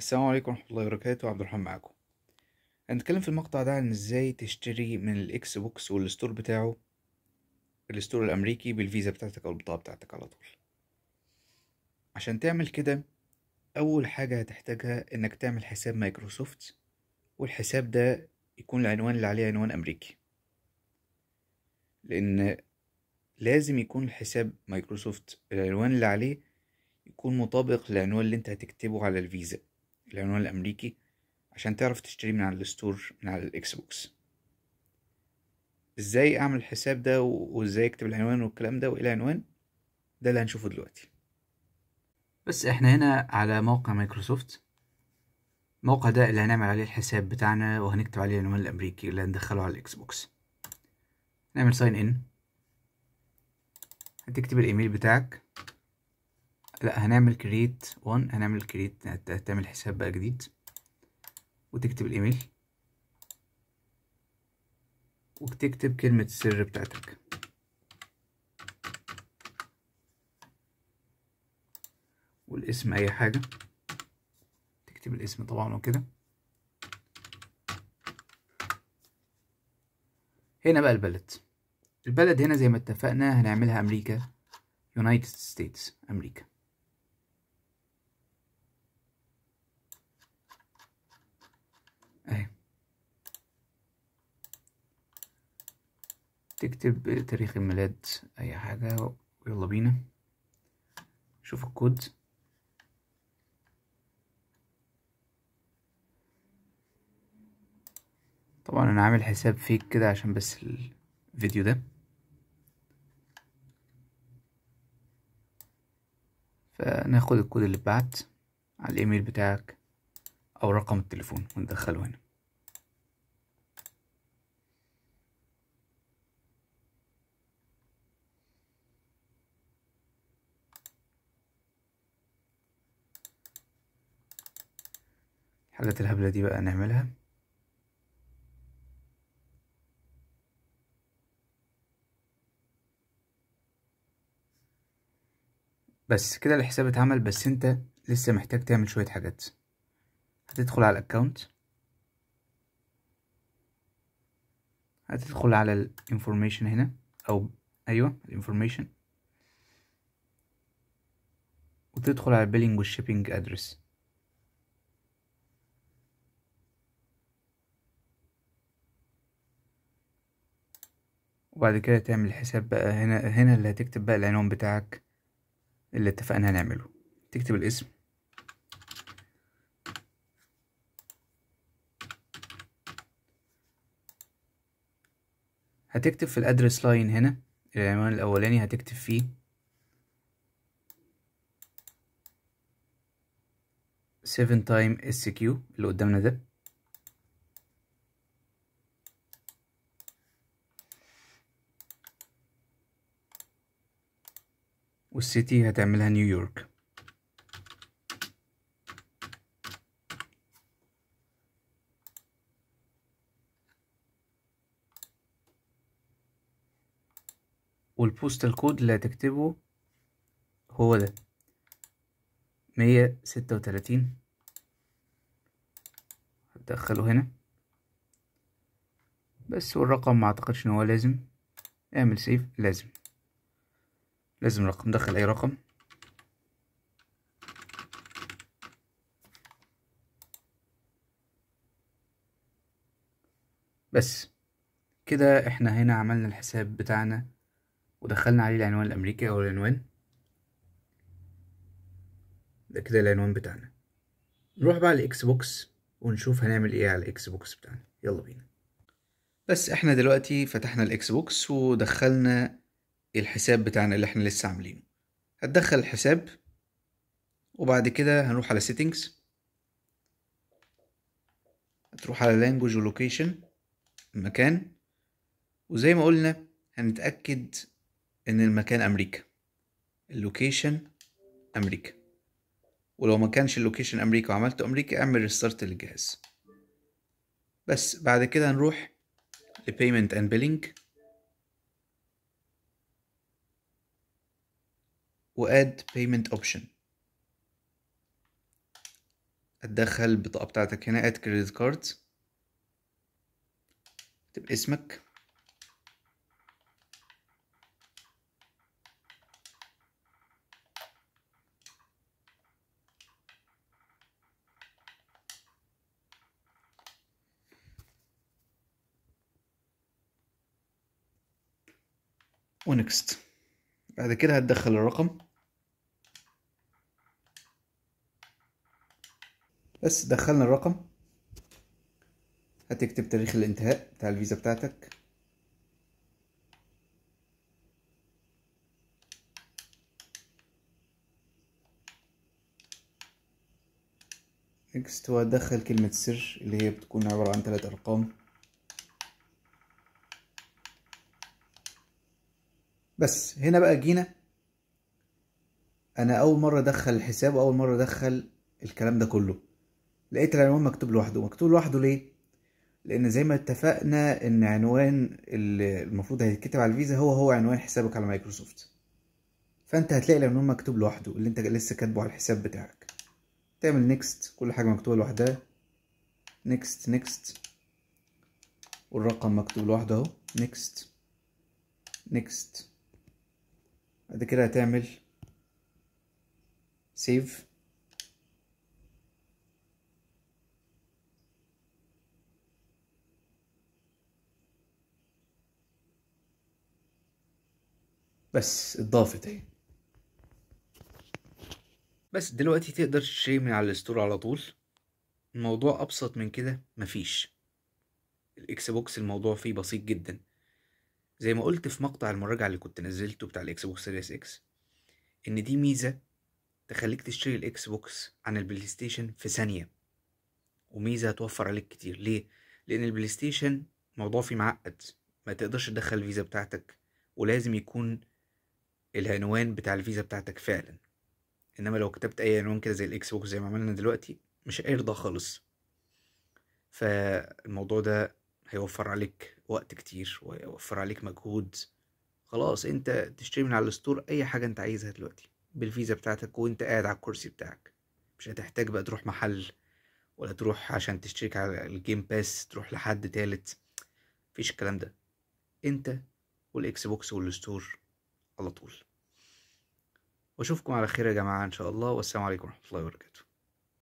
السلام عليكم ورحمة الله وبركاته عبد الرحمن معاكم هنتكلم في المقطع ده عن ازاي تشتري من الاكس بوكس والستور بتاعه الستور الامريكي بالفيزا بتاعتك او البطاقة بتاعتك على طول عشان تعمل كده اول حاجة هتحتاجها انك تعمل حساب مايكروسوفت والحساب ده يكون العنوان اللي عليه عنوان امريكي لان لازم يكون الحساب مايكروسوفت العنوان اللي عليه يكون مطابق للعنوان اللي انت هتكتبه على الفيزا العنوان الأمريكي عشان تعرف تشتري من على الستور من على الإكس بوكس إزاي أعمل الحساب ده وإزاي أكتب العنوان والكلام ده وإيه العنوان ده اللي هنشوفه دلوقتي بس إحنا هنا على موقع مايكروسوفت الموقع ده اللي هنعمل عليه الحساب بتاعنا وهنكتب عليه العنوان الأمريكي اللي هندخله على الإكس بوكس نعمل ساين إن هتكتب الإيميل بتاعك لا هنعمل create one هنعمل create هتعمل حساب بقى جديد وتكتب الايميل وتكتب كلمة السر بتاعتك والاسم اي حاجة تكتب الاسم طبعا وكده هنا بقى البلد البلد هنا زي ما اتفقنا هنعملها امريكا United States امريكا تكتب تاريخ الميلاد اي حاجة ويلا بينا شوف الكود طبعا انا عامل حساب فيك كده عشان بس الفيديو ده فناخد الكود اللي اتبعت على الايميل بتاعك او رقم التليفون وندخله هنا الحاجات الهبلة دي بقى نعملها بس كده الحساب اتعمل بس انت لسه محتاج تعمل شوية حاجات هتدخل على الاكونت هتدخل على الانفورميشن هنا او ايوه الانفورميشن وتدخل على البيلينج والشيبينج ادرس وبعد كده تعمل حساب بقى هنا هنا اللي هتكتب بقى العنوان بتاعك اللي اتفقنا هنعمله تكتب الاسم هتكتب في الادرس لاين هنا العنوان الاولاني هتكتب فيه تايم اس كيو اللي قدامنا ده والسيتي هتعملها نيويورك والبوستال كود اللي هتكتبه هو ده مية ستة وتلاتين هتدخله هنا بس والرقم ما اعتقدش ان هو لازم اعمل سيف لازم لازم رقم ندخل اي رقم بس كده احنا هنا عملنا الحساب بتاعنا ودخلنا عليه العنوان الامريكي او العنوان ده كده العنوان بتاعنا نروح بقى الاكس بوكس ونشوف هنعمل ايه على الاكس بوكس بتاعنا يلا بينا بس احنا دلوقتي فتحنا الاكس بوكس ودخلنا الحساب بتاعنا اللي احنا لسه عاملينه هتدخل الحساب وبعد كده هنروح على settings هتروح على language ولوكيشن المكان وزي ما قلنا هنتأكد ان المكان امريكا اللوكيشن امريكا ولو ما كانش اللوكيشن امريكا وعملته امريكا اعمل ريستارت للجهاز بس بعد كده هنروح لبيمنت اند بيلينج و add payment option هتدخل البطاقة بتاعتك هنا add credit card اكتب اسمك ونكست بعد كده هتدخل الرقم بس دخلنا الرقم هتكتب تاريخ الانتهاء بتاع الفيزا بتاعتك نكست وهتدخل كلمة السر اللي هي بتكون عبارة عن ثلاث أرقام بس هنا بقى جينا أنا أول مرة أدخل الحساب وأول مرة أدخل الكلام ده كله لقيت العنوان مكتوب لوحده مكتوب لوحده ليه لان زي ما اتفقنا ان عنوان اللي المفروض هيتكتب على الفيزا هو هو عنوان حسابك على مايكروسوفت فانت هتلاقي العنوان مكتوب لوحده اللي انت لسه كاتبه على الحساب بتاعك تعمل نيكست كل حاجه مكتوبه لوحدها نيكست نيكست والرقم مكتوب لوحده اهو نيكست نيكست بعد كده هتعمل سيف بس اتضافت اهي بس دلوقتي تقدر تشتري من على الستور على طول الموضوع ابسط من كده مفيش الاكس بوكس الموضوع فيه بسيط جدا زي ما قلت في مقطع المراجعة اللي كنت نزلته بتاع الاكس بوكس سيريس اكس ان دي ميزة تخليك تشتري الاكس بوكس عن البلاي ستيشن في ثانية وميزة هتوفر عليك كتير ليه؟ لان البلاي ستيشن موضوع فيه معقد ما تقدرش تدخل الفيزا بتاعتك ولازم يكون العنوان بتاع الفيزا بتاعتك فعلا انما لو كتبت اي عنوان كده زي الاكس بوكس زي ما عملنا دلوقتي مش هيرضى خالص فالموضوع ده هيوفر عليك وقت كتير ويوفر عليك مجهود خلاص انت تشتري من على الستور اي حاجه انت عايزها دلوقتي بالفيزا بتاعتك وانت قاعد على الكرسي بتاعك مش هتحتاج بقى تروح محل ولا تروح عشان تشترك على الجيم باس تروح لحد تالت مفيش الكلام ده انت والاكس بوكس والستور على طول واشوفكم على خير يا جماعه ان شاء الله والسلام عليكم ورحمه الله وبركاته